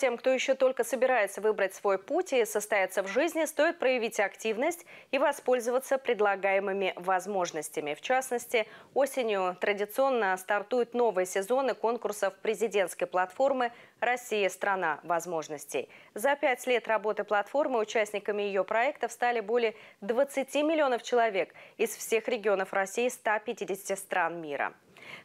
Тем, кто еще только собирается выбрать свой путь и состояться в жизни, стоит проявить активность и воспользоваться предлагаемыми возможностями. В частности, осенью традиционно стартуют новые сезоны конкурсов президентской платформы «Россия – страна возможностей». За пять лет работы платформы участниками ее проектов стали более 20 миллионов человек из всех регионов России 150 стран мира.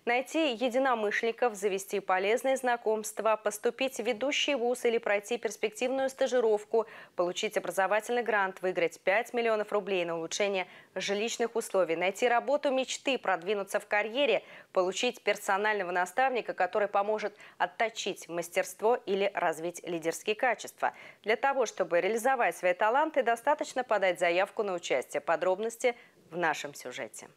Найти единомышленников, завести полезные знакомства, поступить в ведущий вуз или пройти перспективную стажировку, получить образовательный грант, выиграть 5 миллионов рублей на улучшение жилищных условий, найти работу мечты, продвинуться в карьере, получить персонального наставника, который поможет отточить мастерство или развить лидерские качества. Для того, чтобы реализовать свои таланты, достаточно подать заявку на участие. Подробности в нашем сюжете.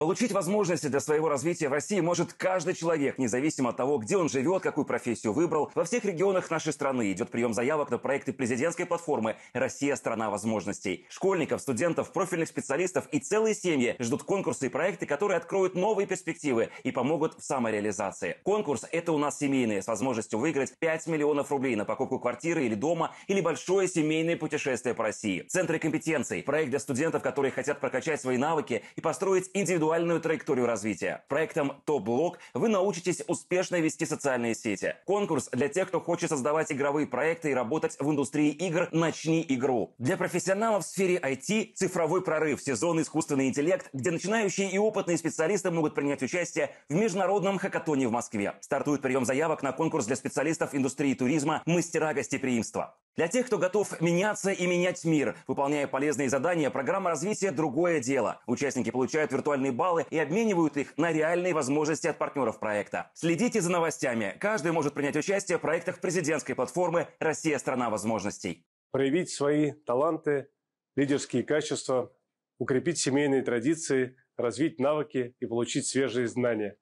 Получить возможности для своего развития в России может каждый человек, независимо от того, где он живет, какую профессию выбрал. Во всех регионах нашей страны идет прием заявок на проекты президентской платформы «Россия – страна возможностей». Школьников, студентов, профильных специалистов и целые семьи ждут конкурсы и проекты, которые откроют новые перспективы и помогут в самореализации. Конкурс – это у нас семейные, с возможностью выиграть 5 миллионов рублей на покупку квартиры или дома или большое семейное путешествие по России. Центры компетенций – проект для студентов, которые хотят прокачать свои навыки и построить индивидуальную индивидуальную траекторию развития. Проектом «Топ-блог» вы научитесь успешно вести социальные сети. Конкурс для тех, кто хочет создавать игровые проекты и работать в индустрии игр «Начни игру». Для профессионалов в сфере IT «Цифровой прорыв. Сезон искусственный интеллект», где начинающие и опытные специалисты могут принять участие в международном хакатоне в Москве. Стартует прием заявок на конкурс для специалистов индустрии туризма «Мастера гостеприимства». Для тех, кто готов меняться и менять мир, выполняя полезные задания, программа развития «Другое дело». Участники получают виртуальные баллы и обменивают их на реальные возможности от партнеров проекта. Следите за новостями. Каждый может принять участие в проектах президентской платформы «Россия – страна возможностей». Проявить свои таланты, лидерские качества, укрепить семейные традиции, развить навыки и получить свежие знания,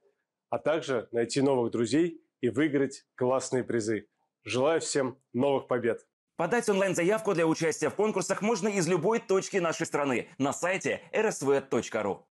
а также найти новых друзей и выиграть классные призы. Желаю всем новых побед! Подать онлайн-заявку для участия в конкурсах можно из любой точки нашей страны на сайте rsv.ru.